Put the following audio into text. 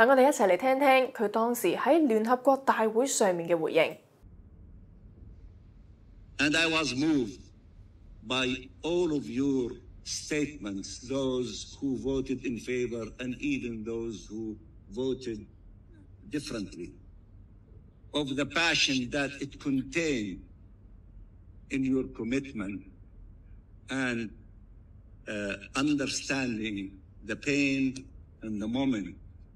And I was moved by all of your statements, those who voted in favor and even those who voted differently, of the passion that it contained in your commitment and uh, understanding the pain and the moment